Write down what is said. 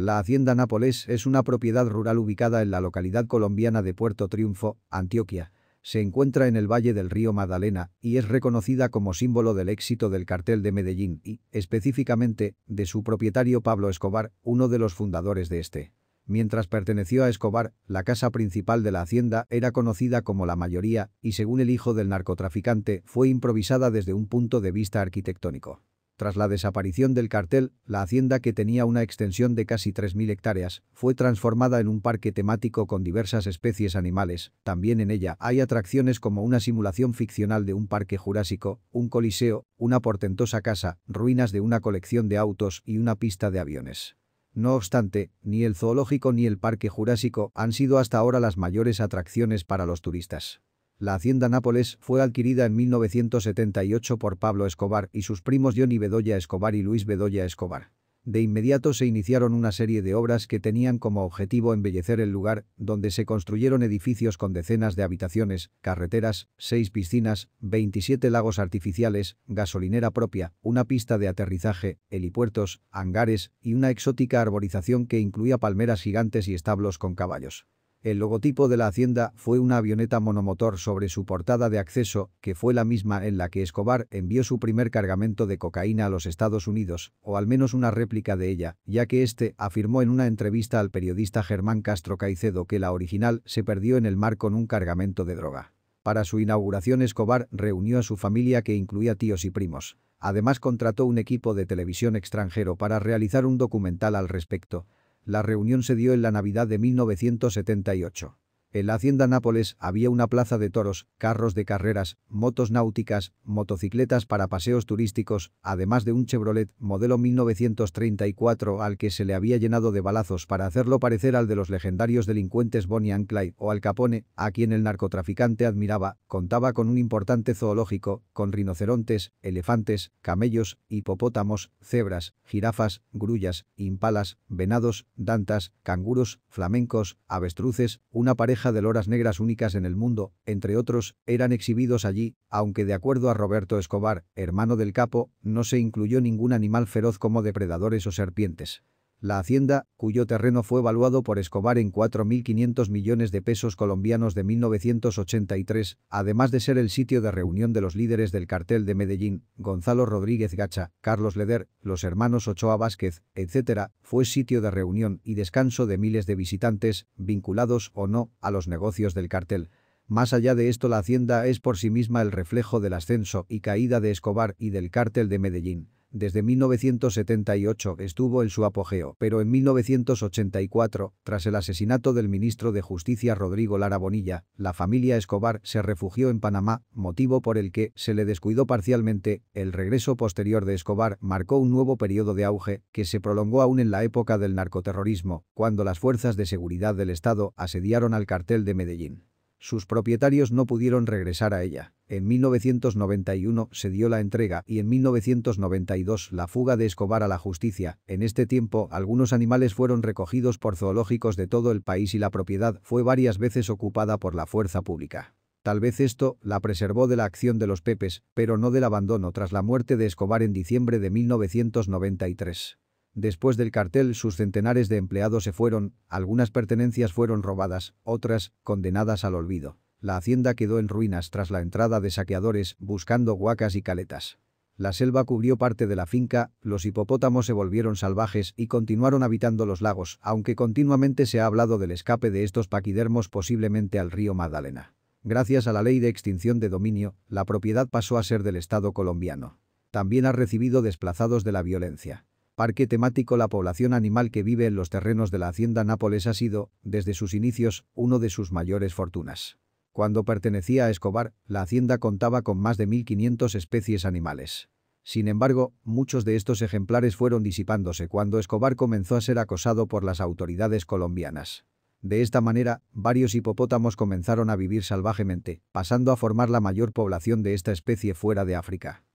La hacienda Nápoles es una propiedad rural ubicada en la localidad colombiana de Puerto Triunfo, Antioquia. Se encuentra en el valle del río Magdalena y es reconocida como símbolo del éxito del cartel de Medellín y, específicamente, de su propietario Pablo Escobar, uno de los fundadores de este. Mientras perteneció a Escobar, la casa principal de la hacienda era conocida como la mayoría y según el hijo del narcotraficante fue improvisada desde un punto de vista arquitectónico. Tras la desaparición del cartel, la hacienda que tenía una extensión de casi 3.000 hectáreas fue transformada en un parque temático con diversas especies animales. También en ella hay atracciones como una simulación ficcional de un parque jurásico, un coliseo, una portentosa casa, ruinas de una colección de autos y una pista de aviones. No obstante, ni el zoológico ni el parque jurásico han sido hasta ahora las mayores atracciones para los turistas. La hacienda Nápoles fue adquirida en 1978 por Pablo Escobar y sus primos Johnny Bedoya Escobar y Luis Bedoya Escobar. De inmediato se iniciaron una serie de obras que tenían como objetivo embellecer el lugar, donde se construyeron edificios con decenas de habitaciones, carreteras, seis piscinas, 27 lagos artificiales, gasolinera propia, una pista de aterrizaje, helipuertos, hangares y una exótica arborización que incluía palmeras gigantes y establos con caballos. El logotipo de la hacienda fue una avioneta monomotor sobre su portada de acceso, que fue la misma en la que Escobar envió su primer cargamento de cocaína a los Estados Unidos, o al menos una réplica de ella, ya que este afirmó en una entrevista al periodista Germán Castro Caicedo que la original se perdió en el mar con un cargamento de droga. Para su inauguración Escobar reunió a su familia que incluía tíos y primos. Además contrató un equipo de televisión extranjero para realizar un documental al respecto, la reunión se dio en la Navidad de 1978. En la hacienda Nápoles había una plaza de toros, carros de carreras, motos náuticas, motocicletas para paseos turísticos, además de un Chevrolet modelo 1934 al que se le había llenado de balazos para hacerlo parecer al de los legendarios delincuentes Bonnie and Clyde o Al Capone, a quien el narcotraficante admiraba, contaba con un importante zoológico, con rinocerontes, elefantes, camellos, hipopótamos, cebras, jirafas, grullas, impalas, venados, dantas, canguros, flamencos, avestruces, una pareja de loras negras únicas en el mundo, entre otros, eran exhibidos allí, aunque de acuerdo a Roberto Escobar, hermano del capo, no se incluyó ningún animal feroz como depredadores o serpientes. La hacienda, cuyo terreno fue evaluado por Escobar en 4.500 millones de pesos colombianos de 1983, además de ser el sitio de reunión de los líderes del cartel de Medellín, Gonzalo Rodríguez Gacha, Carlos Leder, los hermanos Ochoa Vázquez, etc., fue sitio de reunión y descanso de miles de visitantes, vinculados o no a los negocios del cartel. Más allá de esto la hacienda es por sí misma el reflejo del ascenso y caída de Escobar y del cartel de Medellín. Desde 1978 estuvo en su apogeo, pero en 1984, tras el asesinato del ministro de Justicia Rodrigo Lara Bonilla, la familia Escobar se refugió en Panamá, motivo por el que se le descuidó parcialmente, el regreso posterior de Escobar marcó un nuevo periodo de auge que se prolongó aún en la época del narcoterrorismo, cuando las fuerzas de seguridad del Estado asediaron al cartel de Medellín. Sus propietarios no pudieron regresar a ella. En 1991 se dio la entrega y en 1992 la fuga de Escobar a la justicia. En este tiempo algunos animales fueron recogidos por zoológicos de todo el país y la propiedad fue varias veces ocupada por la fuerza pública. Tal vez esto la preservó de la acción de los Pepes, pero no del abandono tras la muerte de Escobar en diciembre de 1993. Después del cartel sus centenares de empleados se fueron, algunas pertenencias fueron robadas, otras, condenadas al olvido. La hacienda quedó en ruinas tras la entrada de saqueadores buscando huacas y caletas. La selva cubrió parte de la finca, los hipopótamos se volvieron salvajes y continuaron habitando los lagos, aunque continuamente se ha hablado del escape de estos paquidermos posiblemente al río Magdalena. Gracias a la ley de extinción de dominio, la propiedad pasó a ser del Estado colombiano. También ha recibido desplazados de la violencia. Parque temático La población animal que vive en los terrenos de la hacienda Nápoles ha sido, desde sus inicios, uno de sus mayores fortunas. Cuando pertenecía a Escobar, la hacienda contaba con más de 1.500 especies animales. Sin embargo, muchos de estos ejemplares fueron disipándose cuando Escobar comenzó a ser acosado por las autoridades colombianas. De esta manera, varios hipopótamos comenzaron a vivir salvajemente, pasando a formar la mayor población de esta especie fuera de África.